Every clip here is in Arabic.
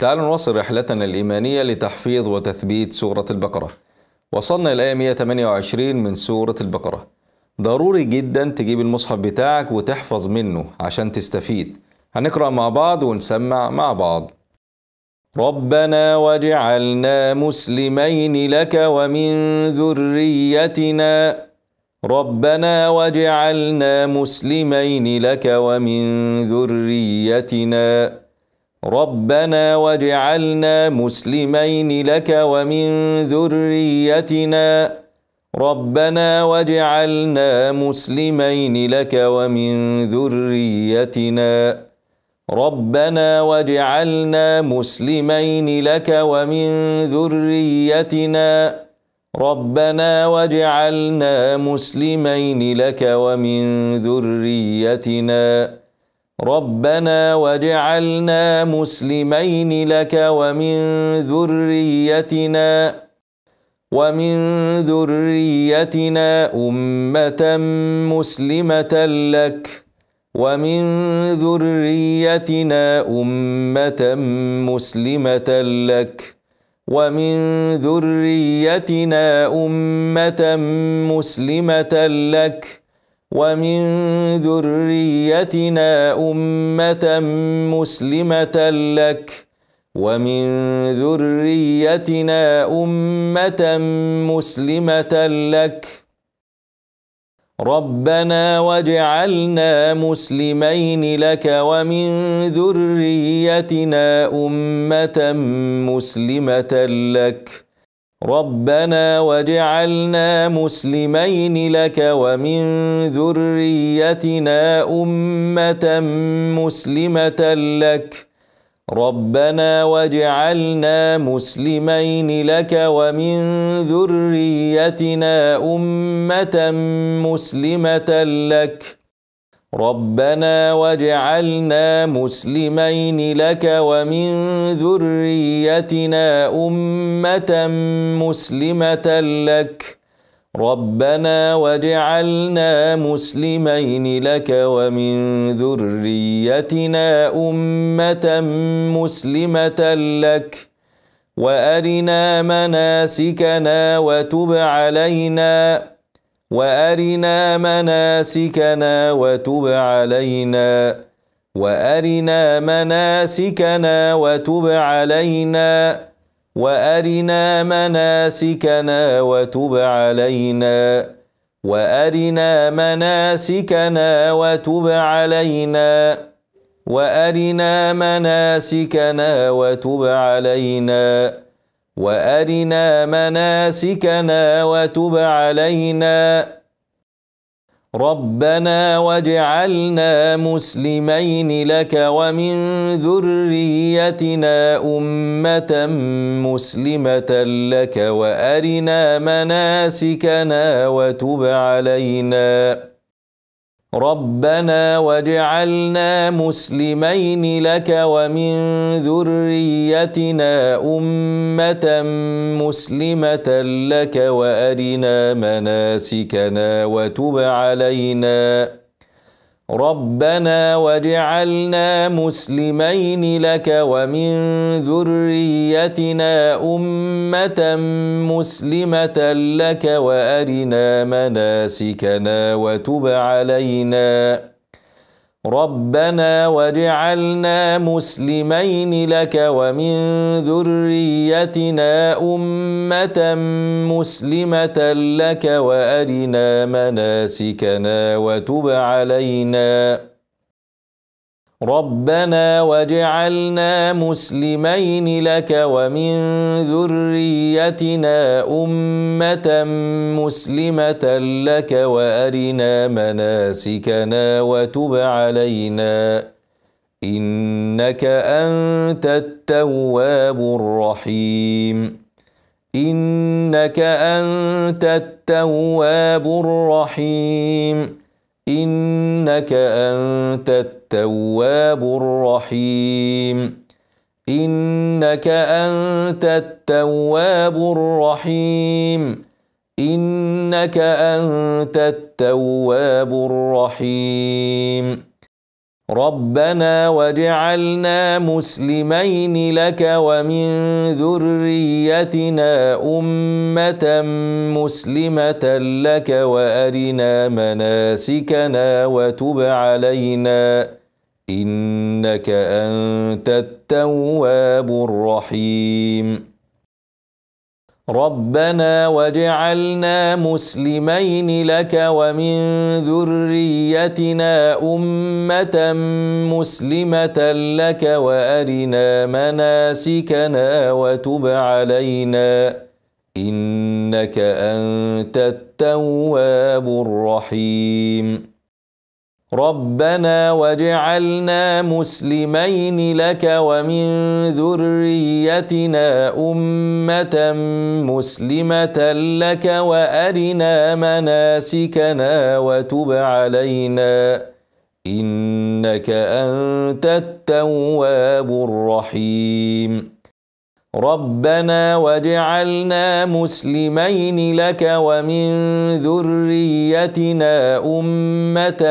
تعالوا نواصل رحلتنا الإيمانية لتحفيظ وتثبيت سورة البقرة وصلنا الآية 128 من سورة البقرة ضروري جدا تجيب المصحف بتاعك وتحفظ منه عشان تستفيد هنقرأ مع بعض ونسمع مع بعض ربنا وجعلنا مسلمين لك ومن ذريتنا ربنا وجعلنا مسلمين لك ومن ذريتنا ربنا واجعلنا مسلمين لك ومن ذريتنا ربنا واجعلنا مسلمين لك ومن ذريتنا ربنا واجعلنا مسلمين لك ومن ذريتنا ربنا واجعلنا مسلمين لك ومن ذريتنا ربنا واجعلنا مسلمين لك ومن ذريتنا ومن ذريتنا أمة مسلمة لك ومن ذريتنا أمة مسلمة لك ومن ذريتنا أمة مسلمة لك ومن ذريتنا أمة مسلمة لك ومن ذريتنا أمة مسلمة لك ربنا واجعلنا مسلمين لك ومن ذريتنا أمة مسلمة لك ربنا وجعلنا مسلمين لك ومن ذريتنا امه مسلمه لك ربنا واجعلنا مسلمين لك ومن ذريتنا امه مسلمه لك ربنا واجعلنا مسلمين لك ومن ذريتنا امه مسلمه لك ربنا واجعلنا مسلمين لك ومن ذريتنا امه مسلمه لك وارنا مناسكنا وتب علينا وارنا مناسكنا وتب علينا وارنا مناسكنا وتب علينا وارنا مناسكنا وتب علينا وارنا مناسكنا وتب علينا وارنا مناسكنا وتب علينا وارنا مناسكنا وتب علينا ربنا واجعلنا مسلمين لك ومن ذريتنا امه مسلمه لك وارنا مناسكنا وتب علينا ربنا واجعلنا مسلمين لك ومن ذريتنا امه مسلمه لك وارنا مناسكنا وتب علينا ربنا واجعلنا مسلمين لك ومن ذريتنا أمة مسلمة لك وأرنا مناسكنا وتب علينا ربنا واجعلنا مسلمين لك ومن ذريتنا أمة مسلمة لك وأرنا مناسكنا وتب علينا ربنا واجعلنا مسلمين لك ومن ذريتنا أمة مسلمة لك وأرنا مناسكنا وتب علينا إنك أنت التواب الرحيم إنك أنت التواب الرحيم إنك أنت التواب الرحيم إنك أنت التواب الرحيم إنك أنت التواب الرحيم ربنا واجعلنا مسلمين لك ومن ذريتنا أمة مسلمة لك وأرنا مناسكنا وتب علينا إنك أنت التواب الرحيم ربنا واجعلنا مسلمين لك ومن ذريتنا امه مسلمه لك وارنا مناسكنا وتب علينا انك انت التواب الرحيم ربنا واجعلنا مسلمين لك ومن ذريتنا امه مسلمه لك وارنا مناسكنا وتب علينا انك انت التواب الرحيم ربنا واجعلنا مسلمين لك ومن ذريتنا امه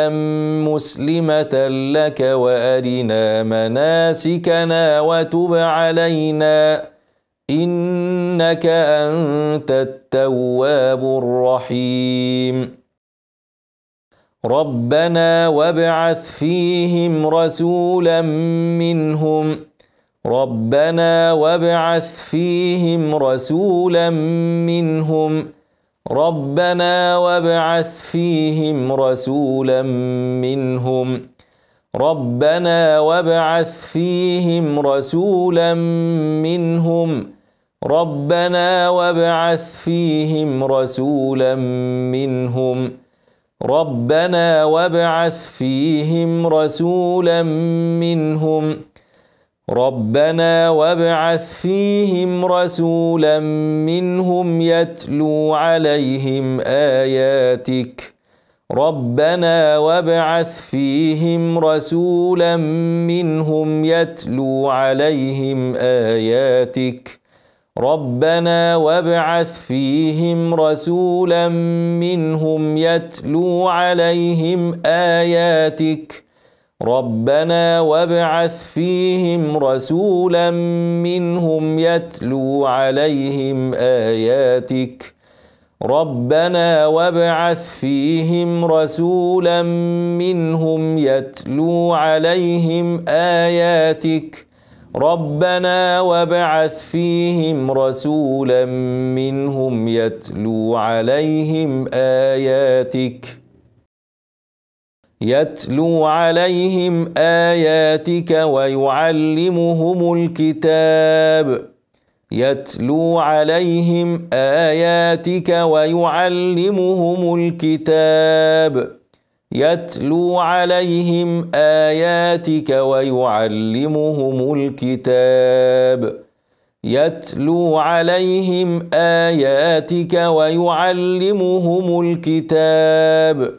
مسلمه لك وارنا مناسكنا وتب علينا انك انت التواب الرحيم ربنا وابعث فيهم رسولا منهم ربنا وابعث فيهم رسولا منهم ربنا وابعث فيهم رسولا منهم ربنا وابعث فيهم رسولا منهم ربنا وابعث فيهم رسولا منهم ربنا وابعث فيهم رسولا منهم ربنا وابعث فيهم رسولا منهم يتلو عليهم اياتك ربنا وابعث فيهم رسولا منهم يتلو عليهم اياتك ربنا وابعث فيهم رسولا منهم يتلو عليهم اياتك ربنا وابعث فيهم رسولا منهم يتلو عليهم اياتك ربنا وابعث فيهم رسولا منهم يتلو عليهم اياتك ربنا وابعث فيهم رسولا منهم يتلو عليهم اياتك يتلو عليهم اياتك ويعلمهم الكتاب يتلو عليهم اياتك ويعلمهم الكتاب يتلو عليهم اياتك ويعلمهم الكتاب يتلو عليهم اياتك ويعلمهم الكتاب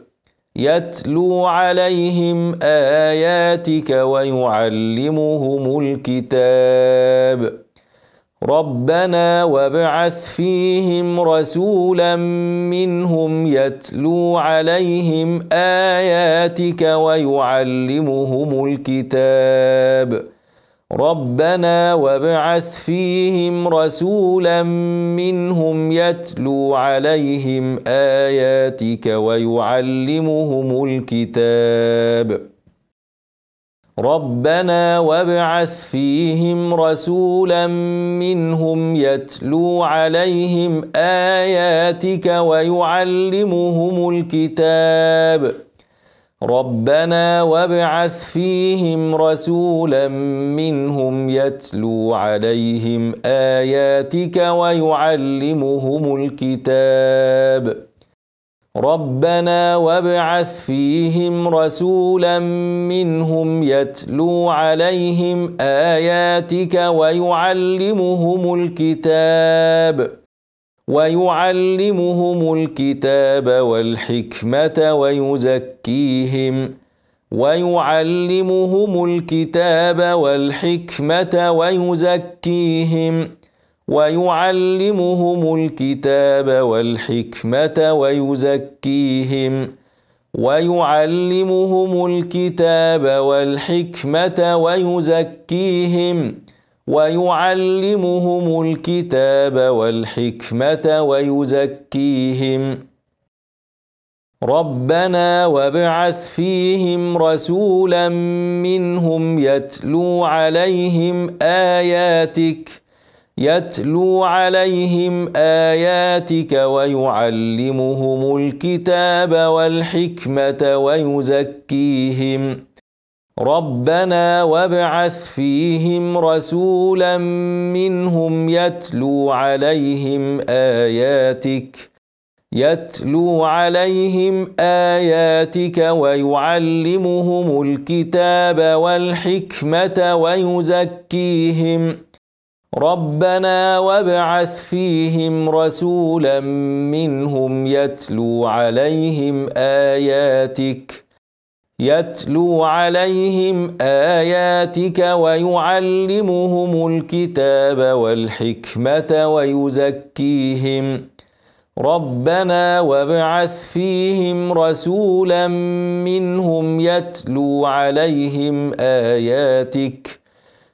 يتلو عليهم اياتك ويعلمهم الكتاب ربنا وابعث فيهم رسولا منهم يتلو عليهم اياتك ويعلمهم الكتاب ربنا وابعث فيهم رسولا منهم يتلو عليهم اياتك ويعلمهم الكتاب ربنا وابعث فيهم رسولا منهم يتلو عليهم اياتك ويعلمهم الكتاب ربنا وابعث فيهم رسولا منهم يتلو عليهم اياتك ويعلمهم الكتاب ربنا وابعث فيهم رسولا منهم يتلو عليهم اياتك ويعلمهم الكتاب ويعلمهم الكتاب والحكمة ويزكيهم ويعلمهم الكتاب والحكمة ويزكيهم ويعلمهم الكتاب والحكمة ويزكيهم ويعلمهم الكتاب والحكمة ويزكيهم ويعلمهم الكتاب والحكمة ويزكيهم ويعلمهم الكتاب والحكمة ويزكيهم ربنا وابعث فيهم رسولا منهم يتلو عليهم آياتك يتلو عليهم آياتك ويعلمهم الكتاب والحكمة ويزكيهم ربنا وابعث فيهم رسولا منهم يتلو عليهم اياتك يتلو عليهم اياتك ويعلمهم الكتاب والحكمه ويزكيهم ربنا وابعث فيهم رسولا منهم يتلو عليهم اياتك يتلو عليهم اياتك ويعلمهم الكتاب والحكمه ويزكيهم ربنا وابعث فيهم رسولا منهم يتلو عليهم اياتك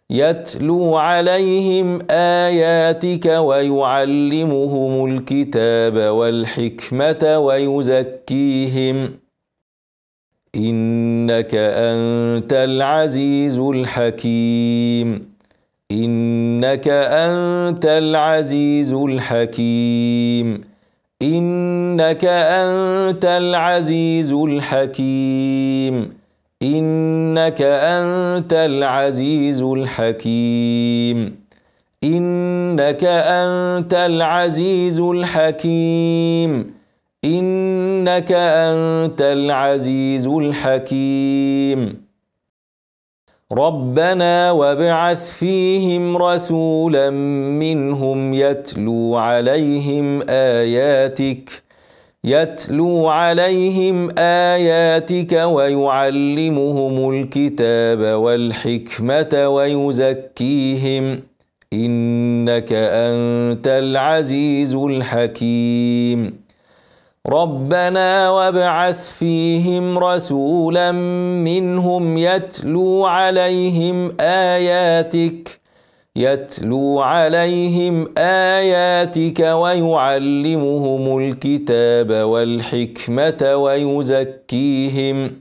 يتلو عليهم اياتك ويعلمهم الكتاب والحكمه ويزكيهم إنك أنت العزيز الحكيم إنك أنت العزيز الحكيم إنك أنت العزيز الحكيم إنك أنت العزيز الحكيم إنك أنت العزيز الحكيم إنك أنت العزيز الحكيم ربنا وابعث فيهم رسولا منهم يتلو عليهم آياتك يتلو عليهم آياتك ويعلمهم الكتاب والحكمة ويزكيهم إنك أنت العزيز الحكيم ربنا وابعث فيهم رسولا منهم يتلو عليهم آياتك يتلو عليهم آياتك ويعلمهم الكتاب والحكمة ويزكيهم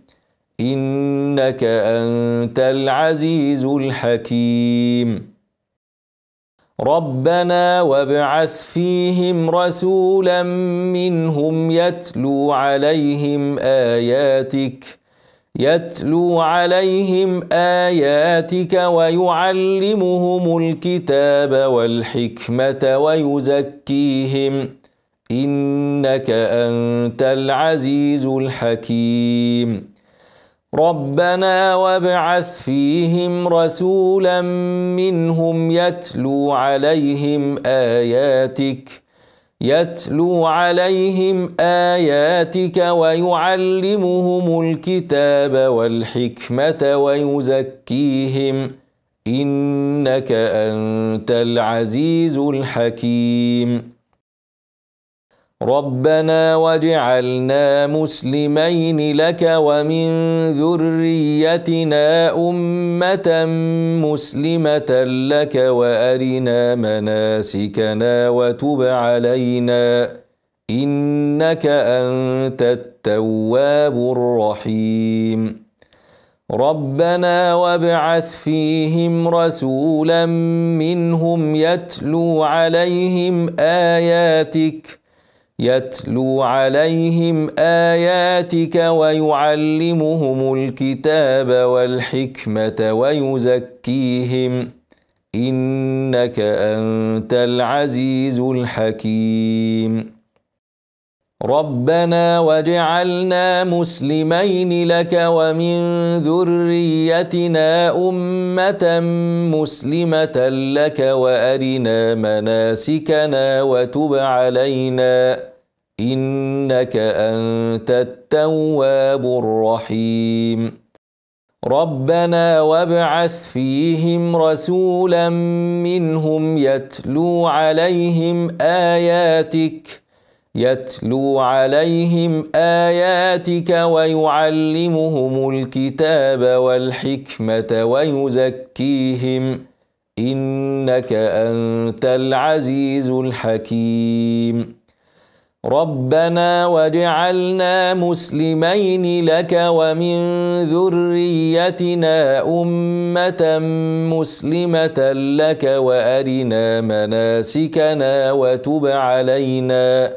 إنك أنت العزيز الحكيم ربنا وابعث فيهم رسولا منهم يتلو عليهم اياتك يتلو عليهم اياتك ويعلمهم الكتاب والحكمه ويزكيهم انك انت العزيز الحكيم ربنا وابعث فيهم رسولا منهم يتلو عليهم آياتك يتلو عليهم آياتك ويعلمهم الكتاب والحكمة ويزكيهم إنك أنت العزيز الحكيم ربنا واجعلنا مسلمين لك ومن ذريتنا أمة مسلمة لك وأرنا مناسكنا وتب علينا إنك أنت التواب الرحيم ربنا وابعث فيهم رسولا منهم يتلو عليهم آياتك ۖ يتلو عليهم اياتك ويعلمهم الكتاب والحكمه ويزكيهم انك انت العزيز الحكيم ربنا واجعلنا مسلمين لك ومن ذريتنا أمة مسلمة لك وأرنا مناسكنا وتب علينا إنك أنت التواب الرحيم ربنا وابعث فيهم رسولا منهم يتلو عليهم آياتك ۖ يتلو عليهم اياتك ويعلمهم الكتاب والحكمه ويزكيهم انك انت العزيز الحكيم ربنا واجعلنا مسلمين لك ومن ذريتنا امه مسلمه لك وارنا مناسكنا وتب علينا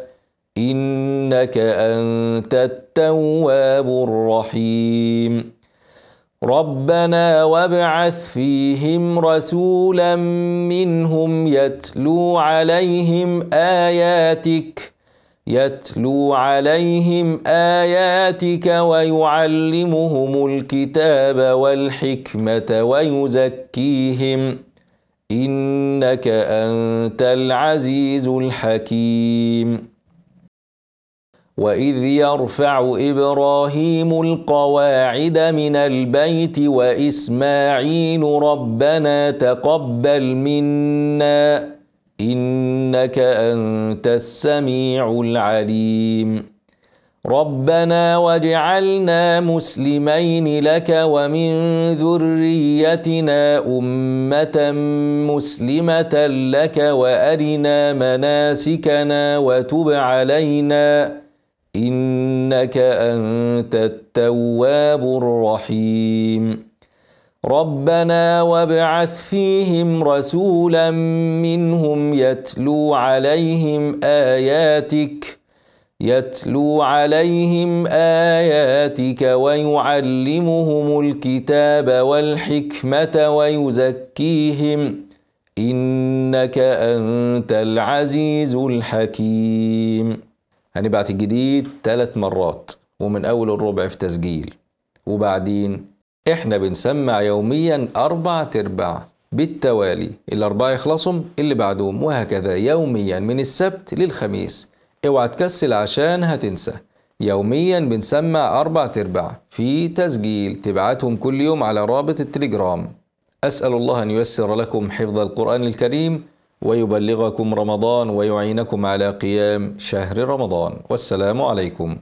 إنك أنت التواب الرحيم ربنا وابعث فيهم رسولا منهم يتلو عليهم آياتك يتلو عليهم آياتك ويعلمهم الكتاب والحكمة ويزكيهم إنك أنت العزيز الحكيم واذ يرفع ابراهيم القواعد من البيت واسماعيل ربنا تقبل منا انك انت السميع العليم ربنا واجعلنا مسلمين لك ومن ذريتنا امه مسلمه لك وارنا مناسكنا وتب علينا إنك أنت التواب الرحيم ربنا وابعث فيهم رسولا منهم يتلو عليهم آياتك يتلو عليهم آياتك ويعلمهم الكتاب والحكمة ويزكيهم إنك أنت العزيز الحكيم هنبعت الجديد ثلاث مرات ومن أول الربع في تسجيل وبعدين إحنا بنسمع يوميا أربع تربع بالتوالي الأربعة يخلصهم اللي بعدهم وهكذا يوميا من السبت للخميس اوعى تكسل عشان هتنسى يوميا بنسمع أربع تربع في تسجيل تبعتهم كل يوم على رابط التليجرام أسأل الله أن ييسر لكم حفظ القرآن الكريم ويبلغكم رمضان ويعينكم على قيام شهر رمضان والسلام عليكم